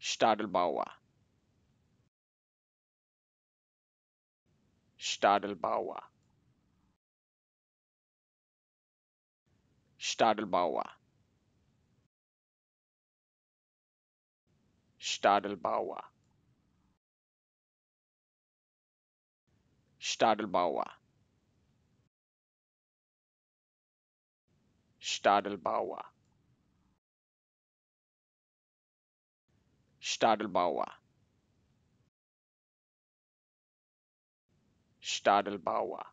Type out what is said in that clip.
Stadelbauer. Stadelbauer. Stadelbauer. Stadelbauer. Stadelbauer. Stadelbauer. Stadelbauer. Stadelbauer.